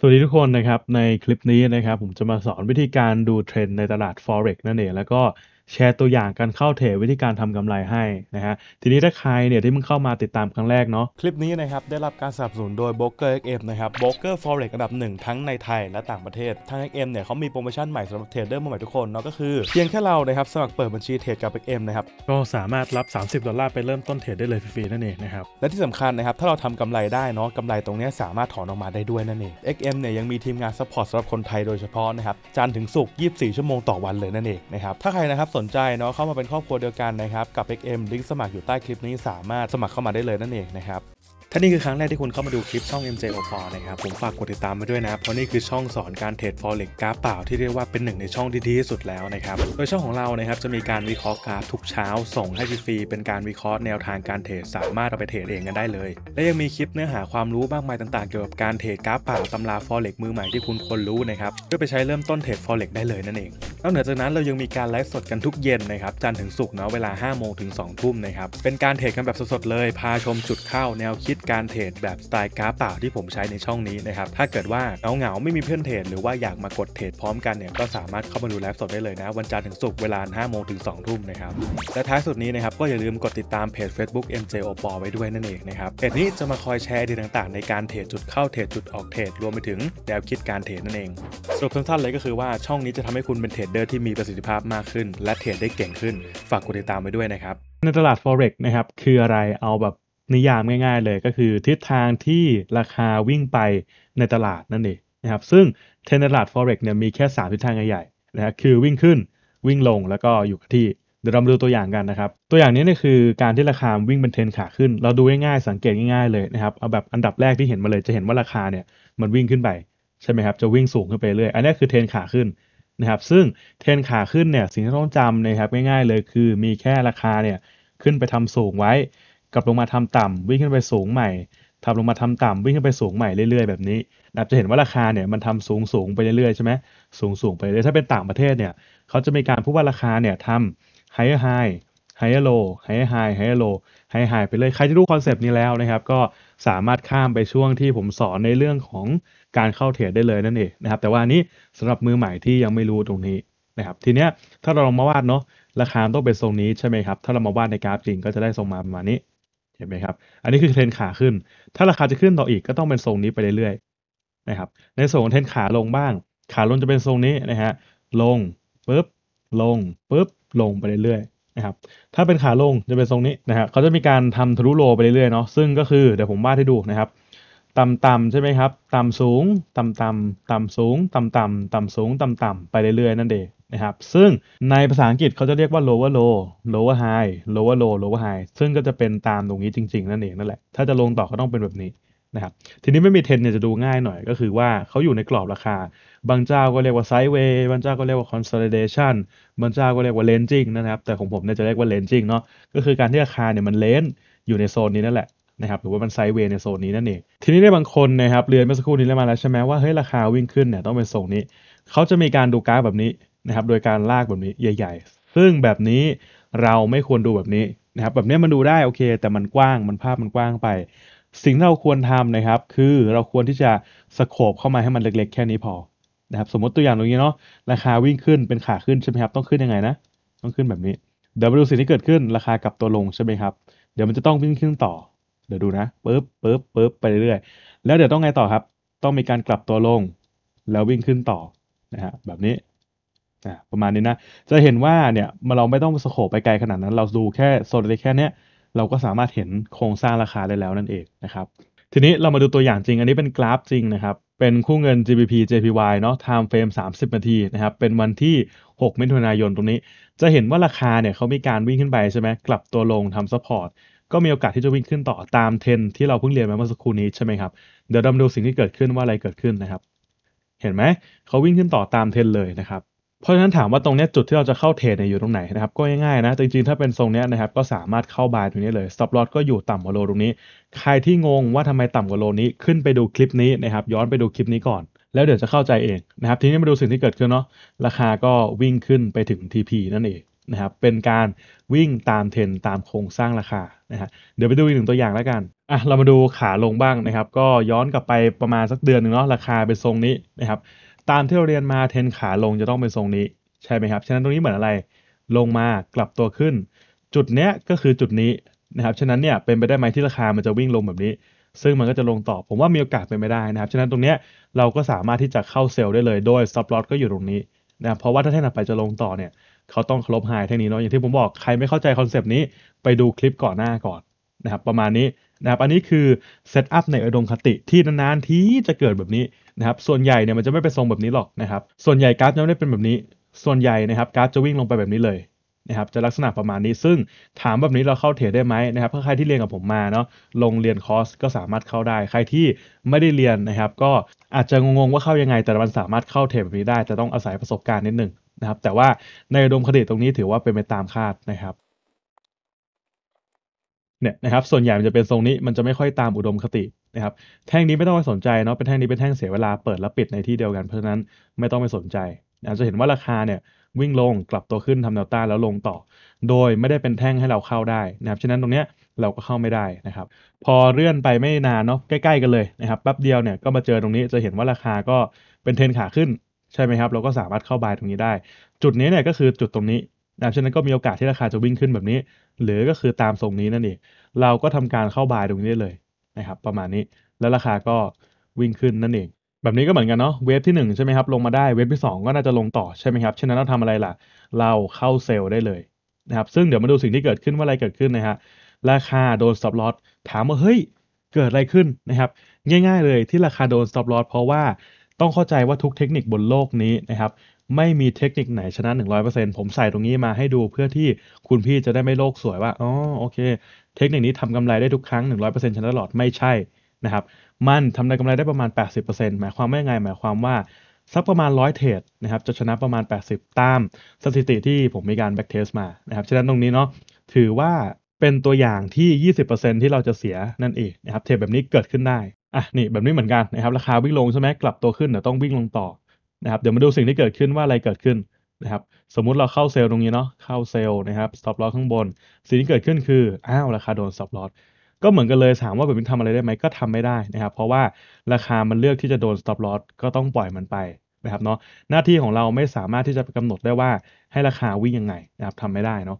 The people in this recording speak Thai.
สวัสดีทุกคนนะครับในคลิปนี้นะครับผมจะมาสอนวิธีการดูเทรนด์ในตลาด Forex นั่นเองแล้วก็แชร์ตัวอย่างการเข้าเทรดวิธีการทำกำไรให้นะฮะทีนี้ถ้าใครเนี่ย ที่มึงเข้ามาติดตามครั้งแรกเนาะคลิปนี้นะครับ ได้รับการสนับสนุนโดยบกเอ o k เอ็มนะครับ b r o k e เ f o ร e x อันดับหนึ่งทั้งในไทยและต่างประเทศทางเอ็มเนี่ยเขามีโปรโมชั่นใหม่สำหรับเทรดเดอร์มใหม่ทุกคนเนาะก็คือเพียงแค่เรานะครับสมัครเปิดบัญชีเทรดกับเอ็มนะครับก็สามารถรับ30ดอลลาร์ไปเริ่มต้นเทรดได้เลยฟรีๆนั่นเองนะครับและที่สำคัญนะครับถ้าเราทำกำไรได้เนาะกำไรตรงนี้สามารถถอนออกมาได้ด้วยนั่นเอง็ m เนี่ยยังมีทีมงานซัพพอร์ตสำหรับคนไทยโดยเฉพาะนะครับจันถึงศุกร์24 ชั่วโมงต่อวันเลยนั่นเองนะครับถ้าใครนะครับสนใจเนาะเข้ามาเป็นครอบครัวเดียวกันนะครับกับ XM ลิงก์สมัครอยู่ใต้คลิปนี้สามารถสมัครเข้ามาได้เลยนั่นเองนะครับถ้านี่คือครั้งแรกที่คุณเข้ามาดูคลิปช่อง MJ o p นะครับผมฝากกดติดตามมาด้วยนะเพราะนี่คือช่องสอนการเทรด forex กราฟเปล่าที่เรียกว่าเป็นหนึ่งในช่องที่ดีที่สุดแล้วนะครับโดยช่องของเรานะครับจะมีการวิเคราะห์กราฟทุกเช้าส่งให้ฟรีเป็นการวิเคราะห์แนวทางการเทรดสามารถเอาไปเทรดเองกันได้เลย และยังมีคลิปเนื้อหาความรู้มากมายต่างๆเกี่ยวกับการเทรดกราฟเปล่าตำรา forex มือใหม่ที่คุณควรรู้นะครับเพื่อไปใช้เริ่มต้นเทรด forex ได้เลยนั่นเองนอกเหนือจากนั้นเรายังมีการไลฟ์สดกันทุกเย็นนะครับจันทร์ถึงศุกร์เนาะเวลา 5 โมงถึง 2 ทุ่มนะครับเป็นการเทรดกันแบบสดๆเลย พาชมจุดเข้าแนวคิดการเทรดแบบสไตล์กราฟเปล่าที่ผมใช้ในช่องนี้นะครับถ้าเกิดว่าเงาเหงาไม่มีเพื่อนเทรดหรือว่าอยากมากดเทรดพร้อมกันเนี่ยก็สามารถเข้ามาดูไลฟ์สดได้เลยนะ วันจันทร์ถึงศุกร์เวลา5โมงถึง2ทุ่มนะครับและท้ายสุดนี้นะครับก็อย่าลืมกดติดตามเพจ Facebook MJ o p o ไว้ด้วยนั่นเองนะครับเพจนี้จะมาคอยแชร์ดีต่างๆ ในการเทรดจุดเข้าเทรดจุดออกเทรดรวมไปถึงแนวคิดการเทรดนั่นเองสรุปสั้นๆเลยก็คือว่าช่องนี้จะทำให้คุณเป็นเทรดเดอร์ที่มีประสิทธิภาพมากขึ้นและเทรดได้เก่งขึ้นฝากกดติดตามไปด้วยนะครับ ในตลาด Forex นะครับ คืออะไรเอาแบบนิยามง่ายๆเลยก็คือทิศทางที่ราคาวิ่งไปในตลาดนั่นเองนะครับ ซึ่ง เทรนตลาด Forex เนี่ยมีแค่ 3 ทิศทางใหญ่ๆนะคคือวิ่งขึ้นวิ่งลงแล้วก็อยู่ที่ เดี๋ยวเรามาดูตัวอย่างกันนะครับตัวอย่างนี้เนี่ยคือการที่ราคาวิ่งเป็นเทรนขาขึ้น เราดูง่ายๆสังเกตง่ายๆ เลยนะครับเอาแบบอันดับแรกที่เห็นมาเลยจะเห็นว่าราคาเนี่ยมันวิ่งขึ้นไปใช่ไหมครับจะวิ่งสูงขึ้นไปเรื่อยอันนี้คือเทรนขาขึ้นนะครับ ซึ่งเทรนขาขึ้นเนี่ย สิ่งที่ต้องจำนะครับง่ายๆเลยคือมีแค่ราคาเนี่ยขึ้นไปทำสูงไว้ กลับลงมาทำต่ำวิ่งขึ้นไปสูงใหม่ทำลงมาทำต่ำวิ่งขึ้นไปสูงใหม่เรื่อยๆ แบบนี้นะจะเห็นว่าราคาเนี่ยมันทำสูงสูงไปเรื่อยๆใช่ไหมสูงสูงไปเรื่อยถ้าเป็นต่างประเทศเนี่ยเขาจะมีการพูดว่าราคาเนี่ยทำ higher high higher low higher high h i g h low h i g h high ไปเลยใครที่รู้คอนเซปต์นี้แล้วนะครับก็สามารถข้ามไปช่วงที่ผมสอนในเรื่องของการเข้าเทรดได้เลยนั่นเองนะครับ แต่ว่านี้สำหรับมือใหม่ที่ยังไม่รู้ตรงนี้นะครับ ทีเนี้ยถ้าเราลองมาวาดเนาะ ราคาต้องเป็นทรงนี้ใช่ไหมครับ ถ้าเรามาวาดในกราฟจริงก็จะได้ทรงมาประมาณนี้เห็นไหมครับ อันนี้คือเทรนขาขึ้น ถ้าราคาจะขึ้นต่ออีกก็ต้องเป็นทรงนี้ไปเรื่อยๆนะครับ ในส่วนของเทรนขาลงบ้าง ขาลงจะเป็นทรงนี้นะฮะ ลงปุ๊บ ลงปุ๊บ ลงไปเรื่อยๆะครับถ้าเป็นขาลงจะเป็นทรงนี้นะครับเขาจะมีการทำทะลุโลไปเรื่อยๆเนาะ ซึ่งก็คือเดี๋ยวผมวาดให้ดูนะครับ ต่ำๆใช่ไหมครับ ต่ำสูง ต่ำๆต่ำสูง ต่ำๆต่ำสูง ต่ำๆไปเรื่อยๆ นั่นเองนะครับ ซึ่งในภาษาอังกฤษเขาจะเรียกว่า lower low lower high lower low lower high ซึ่งก็จะเป็นตามตรงนี้จริงๆนั่นเองนั่นแหละ ถ้าจะลงต่อก็ต้องเป็นแบบนี้นะครับทีนี้ไม่มีเทนเนี่ยจะดูง่ายหน่อย ก็คือว่าเขาอยู่ในกรอบราคา บางเจ้าก็เรียกว่าไซด์เวย์บางเจ้าก็เรียกว่าคอนโซลิเดชันบางเจ้าก็เรียกว่าเลนจิ้งนะครับแต่ของผมเนี่ยจะเรียกว่าเลนจิ้งเนาะก็คือการที่ราคาเนี่ยมันเลนอยู่ในโซนนี้นั่นแหละนะครับหรือว่ามันไซด์เวย์ในโซนนี้นั่นเองทีนี้ในบางคนนะครับเรียนเมื่อสักครู่นี้เร้มาแล้วใช่ไหมว่าเฮ้ยราคาวิ่งขึ้นเนี่ยต้องเป็นโซงนี้เขาจะมีการดูกราฟแบบนี้นะครับโดยการลากแบบนี้ใหญ่ ๆ ซึ่งแบบนี้เราไม่ควรดูแบบนี้นะครับแบบนี้มันดูได้โอเค แต่มันกว้าง มันภาพมันกว้างไปสิ่งที่เราควรทำนะครับ คือเราควรที่จะสโคบเข้ามาให้มันเล็กๆ แค่นี้พอนะครับสมมติตัวอย่างตรงนี้เนาะราคาวิ่งขึ้นเป็นขาขึ้นใช่ไหมครับ ต้องขึ้นยังไงนะ ต้องขึ้นแบบนี้เดี๋ยวมาดูสิ่งที่เกิดขึ้นราคากลับตัวลงใช่ไหมครับเดี๋ยวมันจะต้องวิ่งขึ้นต่อ เดี๋ยวดูนะปึ๊บปึ๊บปึ๊บไปเรื่อยๆ แล้วเดี๋ยวต้องไงต่อครับ ต้องมีการกลับตัวลง แล้ววิ่งขึ้นต่อนะฮะแบบนี้ประมาณนี้นะจะเห็นว่าเนี่ยเราไม่ต้องสโคบไปไกลขนาดนั้น เราดูแค่โซนเล็กแค่เนี้เราก็สามารถเห็นโครงสร้างราคาได้แล้วนั่นเองนะครับ ทีนี้เรามาดูตัวอย่างจริง อันนี้เป็นกราฟจริงนะครับ เป็นคู่เงิน GBP JPY เนาะ time frame 30 นาทีนะครับ เป็นวันที่ 6 มิถุนายนตรงนี้ จะเห็นว่าราคาเนี่ยเขามีการวิ่งขึ้นไปใช่ไหม กลับตัวลงทำ support ก็มีโอกาสที่จะวิ่งขึ้นต่อตามเทรนที่เราเพิ่งเรียนมาเมื่อสักครู่นี้ใช่ไหมครับ เดี๋ยวดำดูสิ่งที่เกิดขึ้นว่าอะไรเกิดขึ้นนะครับ เห็นไหมเขาวิ่งขึ้นต่อตามเทรนเลยนะครับเพราะฉะนั้นถามว่าตรงนี้จุดที่เราจะเข้าเทรดเนี่ยอยู่ตรงไหนนะครับ ก็ง่ายๆนะจริงๆถ้าเป็นทรงนี้นะครับก็สามารถเข้าบายตรงนี้เลย stop loss ก็อยู่ต่ำกว่าโลตรงนี้ ใครที่งงว่าทำไมต่ำกว่าโลนี้ ขึ้นไปดูคลิปนี้นะครับย้อนไปดูคลิปนี้ก่อน แล้วเดี๋ยวจะเข้าใจเองนะครับทีนี้มาดูสิ่งที่เกิดขึ้นเนาะราคาก็วิ่งขึ้นไปถึง TP นั่นเองนะครับเป็นการวิ่งตามเทรนตามโครงสร้างราคานะฮะเดี๋ยวไปดูอีกหนึ่งตัวอย่างแล้วกันอ่ะเรามาดูขาลงบ้างนะครับ ก็ย้อนกลับไปประมาณสักเดือนหนึ่งเนาะราคาเป็นทรงนี้นะครับตามที่เราเรียนมาเทนขาลงจะต้องเป็นทรงนี้ ใช่ไหม ครับ ฉะนั้นตรงนี้เหมือนอะไรลงมากลับตัวขึ้น จุดเนี้ยก็คือจุดนี้นะครับฉะนั้นเนี่ยเป็นไปได้ไหมที่ราคามันจะวิ่งลงแบบนี้ ซึ่งมันก็จะลงต่อ ผมว่ามีโอกาสเป็นไปได้นะครับฉะนั้นตรงเนี้ยเราก็สามารถที่จะเข้าเซลล์ได้เลยโดย stop loss ก็อยู่ตรงนี้นะเพราะว่าถ้าเทนงถไปจะลงต่อเนี่ยเขาต้องครบไฮเท่านี้เนาะอย่างที่ผมบอกใครไม่เข้าใจคอนเซปต์นี้ไปดูคลิปก่อนหน้าก่อนนะครับประมาณนี้นะครับอันนี้คือเซตอัพในอุดมคติที่นานๆที่จะเกิดแบบนี้นะครับส่วนใหญ่เนี่ยมันจะไม่ไปทรงแบบนี้หรอกนะครับ ส่วนใหญ่กราฟจะไม่ได้เป็นแบบนี้ส่วนใหญ่นะครับกราฟจะวิ่งลงไปแบบนี้เลยนะครับจะลักษณะประมาณนี้ซึ่งถามแบบนี้เราเข้าเทรดได้ไหมนะครับถ้าใครที่เรียนกับผมมาเนาะลงเรียนคอร์สก็สามารถเข้าได้ ใครที่ไม่ได้เรียนนะครับ ก็อาจจะงงๆว่าเข้ายังไงแต่มันสามารถเข้าเทรดแบบนี้ได้จะต้องอาศัยประสบการณ์นิดนึงนะครับ แต่ว่าในอุดมคติตรงนี้ถือว่าเป็นไปตามคาดนะครับเนี่ยนะครับส่วนใหญ่มันจะเป็นทรงนี้มันจะไม่ค่อยตามอุดมคตินะครับแท่งนี้ไม่ต้องไปสนใจเนาะเป็นแท่งนี้เป็นแท่งเสียเวลาเปิดและปิดในที่เดียวกันเพราะฉะนั้นไม่ต้องไปสนใจนะจะเห็นว่าราคาเนี่ยวิ่งลงกลับตัวขึ้นทำแนวต้านแล้วลงต่อ โดยไม่ได้เป็นแท่งให้เราเข้าได้นะครับฉะนั้นตรงเนี้ยเราก็เข้าไม่ได้นะครับพอเลื่อนไปไม่นานเนาะใกล้ๆกันเลยนะครับแป๊บเดียวเนี่ยก็มาเจอตรงนี้จะเห็นว่าราคาก็เป็นเทรนขาขึ้นใช่ไหมครับ เราก็สามารถเข้าบายตรงนี้ได้ จุดนี้เนี่ยก็คือจุดตรงนี้ดังนั้นก็มีโอกาสที่ราคาจะวิ่งขึ้นแบบนี้ หรือก็คือตามทรงนี้นั่นเองเราก็ทำการเข้าบายตรงนี้เลยนะครับ ประมาณนี้แล้วราคาก็วิ่งขึ้นนั่นเองแบบนี้ก็เหมือนกันเนาะเวฟที่ 1ใช่ไหมครับลงมาได้เวฟที่ 2 ก็น่าจะลงต่อใช่ไหมครับฉะนั้นเราทำอะไรล่ะเราเข้าเซลล์ได้เลยนะครับ ซึ่งเดี๋ยวมาดูสิ่งที่เกิดขึ้นว่าอะไรเกิดขึ้นนะฮะราคาโดนสต็อปลอสถามว่าเฮ้ยเกิดอะไรขึ้นนะครับ ง่าย ๆ เลยที่ราคาโดนสต็อปลอสเพราะว่าต้องเข้าใจว่าทุกเทคนิคบนโลกนี้นะครับไม่มีเทคนิคไหนชนะ 100%ผมใส่ตรงนี้มาให้ดูเพื่อที่คุณพี่จะได้ไม่โลกสวยว่าอ๋อโอเค เทคนิคนี้ทำกำไรได้ทุกครั้ง 100%ชนะตลอดไม่ใช่นะครับมันทำกำไรได้ประมาณ 80%หมายความว่ายังไง หมายความว่าสักประมาณ 100 เทรดนะครับจะชนะประมาณ 80 ตามสถิติที่ผมมีการแบ็กเทสมานะครับฉะนั้นตรงนี้เนาะถือว่าเป็นตัวอย่างที่ 20%ที่เราจะเสียนั่นเองนะครับเทรดแบบนี้เกิดขึ้นได้อ่ะนี่แบบนี้เหมือนกันนะครับราคาวิ่งลงใช่ไหมกลับตัวขึ้นแต่ต้องวิ่งลงต่อนะครับเดี๋ยวมาดูสิ่งที่เกิดขึ้นว่าอะไรเกิดขึ้นนะครับสมมุติเราเข้าเซลล์ตรงนี้เนาะเข้าเซลล์นะครับ stop loss ข้างบนสิ่งที่เกิดขึ้นคืออ้าวราคาโดน stop loss ก็เหมือนกันเลยถามว่าแบบนี้ทำอะไรได้ไหมก็ทำไม่ได้นะครับเพราะว่าราคามันเลือกที่จะโดน stop loss ก็ต้องปล่อยมันไปนะครับเนาะหน้าที่ของเราไม่สามารถที่จะกำหนดได้ว่าให้ราคาวิ่งยังไงนะครับทำไม่ได้เนาะ